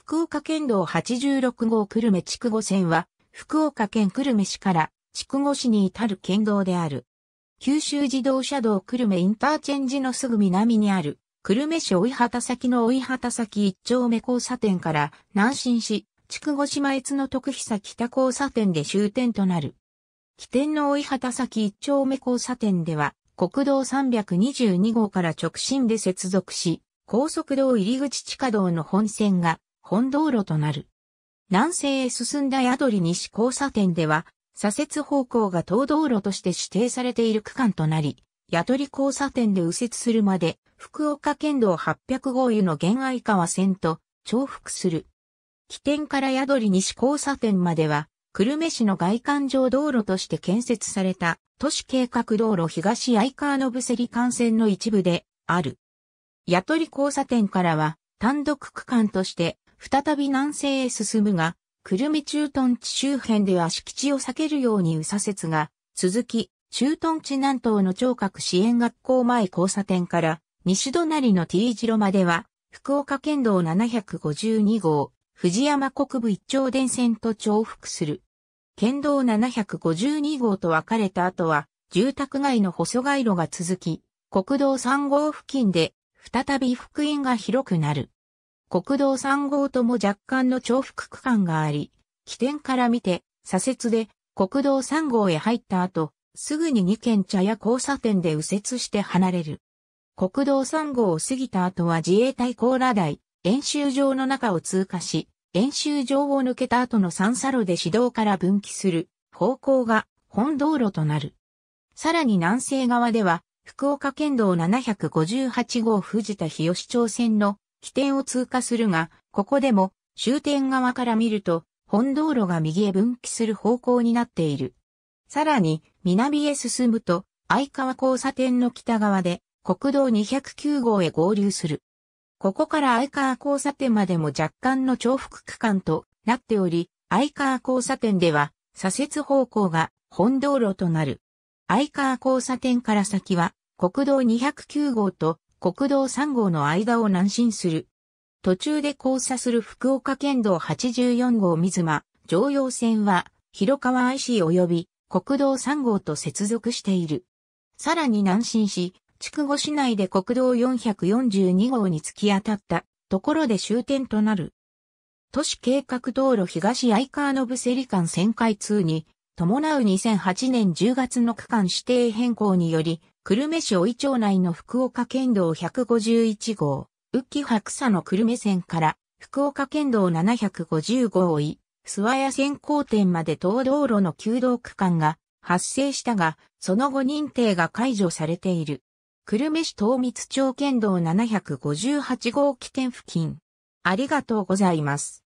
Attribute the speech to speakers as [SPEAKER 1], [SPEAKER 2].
[SPEAKER 1] 福岡県道86号久留米筑後線は、福岡県久留米市から筑後市に至る県道である。九州自動車道久留米インターチェンジのすぐ南にある、久留米市追畑先の追畑先一丁目交差点から南進し、筑後島越の徳久北交差点で終点となる。起点の追畑先一丁目交差点では、国道322号から直進で接続し、高速道入口地下道の本線が本道路となる。南西へ進んだ宿り西交差点では、左折方向が東道路として指定されている区間となり、宿り交差点で右折するまで、福岡県道800号湯の現愛川線と重複する。起点から宿り西交差点までは、久留米市の外環状道路として建設された都市計画道路東相川のぶせり幹線の一部である。宿り交差点からは単独区間として再び南西へ進むが、久留米駐屯地周辺では敷地を避けるように右左折が、続き、駐屯地南東の聴覚支援学校前交差点から、西隣の T 字路までは、福岡県道752号、藤山国部一丁電線と重複する。県道752号と分かれた後は、住宅街の細街路が続き、国道3号付近で、再び福音が広くなる。国道3号とも若干の重複区間があり、起点から見て左折で国道3号へ入った後、すぐに2軒茶屋交差点で右折して離れる。国道3号を過ぎた後は自衛隊高羅台、演習場の中を通過し、演習場を抜けた後の三差路で指導から分岐する方向が本道路となる。さらに南西側では、福岡県道758号藤田日吉町線の起点を通過するが、ここでも終点側から見ると、本道路が右へ分岐する方向になっている。さらに、南へ進むと、相川交差点の北側で、国道209号へ合流する。ここから相川交差点までも若干の重複区間となっており、相川交差点では、左折方向が本道路となる。相川交差点から先は、国道209号と国道3号の間を南進する。途中で交差する福岡県道84号水間、常用線は、広川 IC 及び国道3号と接続している。さらに南進し、筑後市内で国道442号に突き当たったところで終点となる。都市計画道路東相川のブセリ間旋回通に伴う2008年10月の区間指定変更により、久留米市井町内の福岡県道151号、浮き白佐の久留米線から、福岡県道750号井、諏訪谷線交点まで東道路の旧道区間が発生したが、その後認定が解除されている。久留米市東密町県道758号起点付近。ありがとうございます。